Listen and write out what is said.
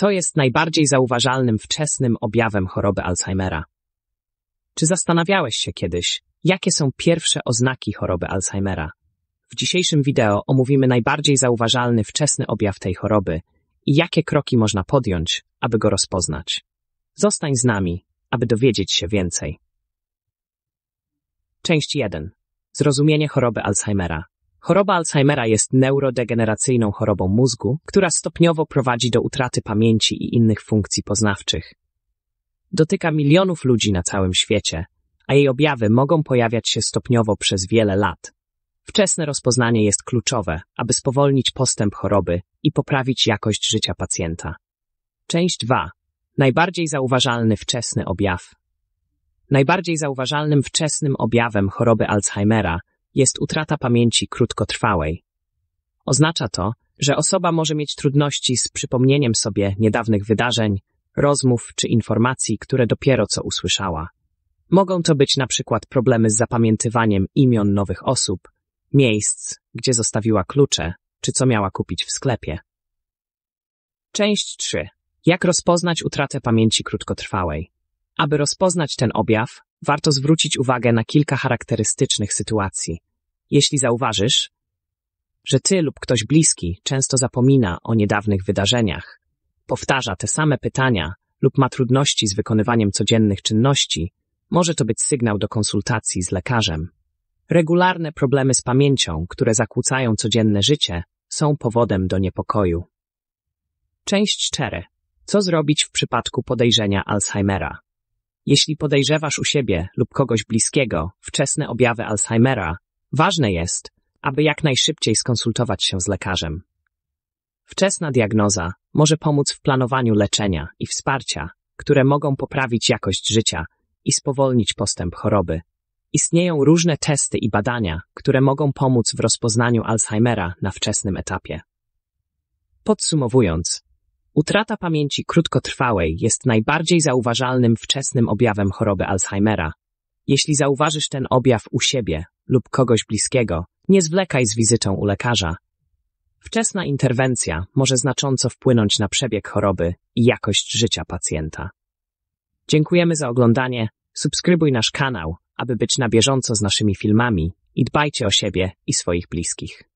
Co jest najbardziej zauważalnym wczesnym objawem choroby Alzheimera? Czy zastanawiałeś się kiedyś, jakie są pierwsze oznaki choroby Alzheimera? W dzisiejszym wideo omówimy najbardziej zauważalny wczesny objaw tej choroby i jakie kroki można podjąć, aby go rozpoznać. Zostań z nami, aby dowiedzieć się więcej. Część 1. Zrozumienie choroby Alzheimera. Choroba Alzheimera jest neurodegeneracyjną chorobą mózgu, która stopniowo prowadzi do utraty pamięci i innych funkcji poznawczych. Dotyka milionów ludzi na całym świecie, a jej objawy mogą pojawiać się stopniowo przez wiele lat. Wczesne rozpoznanie jest kluczowe, aby spowolnić postęp choroby i poprawić jakość życia pacjenta. Część 2. Najbardziej zauważalny wczesny objaw. Najbardziej zauważalnym wczesnym objawem choroby Alzheimera jest utrata pamięci krótkotrwałej. Oznacza to, że osoba może mieć trudności z przypomnieniem sobie niedawnych wydarzeń, rozmów czy informacji, które dopiero co usłyszała. Mogą to być na przykład problemy z zapamiętywaniem imion nowych osób, miejsc, gdzie zostawiła klucze, czy co miała kupić w sklepie. Część 3. Jak rozpoznać utratę pamięci krótkotrwałej? Aby rozpoznać ten objaw, warto zwrócić uwagę na kilka charakterystycznych sytuacji. Jeśli zauważysz, że ty lub ktoś bliski często zapomina o niedawnych wydarzeniach, powtarza te same pytania lub ma trudności z wykonywaniem codziennych czynności, może to być sygnał do konsultacji z lekarzem. Regularne problemy z pamięcią, które zakłócają codzienne życie, są powodem do niepokoju. Część 4. Co zrobić w przypadku podejrzenia Alzheimera? Jeśli podejrzewasz u siebie lub kogoś bliskiego wczesne objawy Alzheimera, ważne jest, aby jak najszybciej skonsultować się z lekarzem. Wczesna diagnoza może pomóc w planowaniu leczenia i wsparcia, które mogą poprawić jakość życia i spowolnić postęp choroby. Istnieją różne testy i badania, które mogą pomóc w rozpoznaniu Alzheimera na wczesnym etapie. Podsumowując, Utrata pamięci krótkotrwałej jest najbardziej zauważalnym wczesnym objawem choroby Alzheimera. Jeśli zauważysz ten objaw u siebie lub kogoś bliskiego, nie zwlekaj z wizytą u lekarza. Wczesna interwencja może znacząco wpłynąć na przebieg choroby i jakość życia pacjenta. Dziękujemy za oglądanie. Subskrybuj nasz kanał, aby być na bieżąco z naszymi filmami i dbajcie o siebie i swoich bliskich.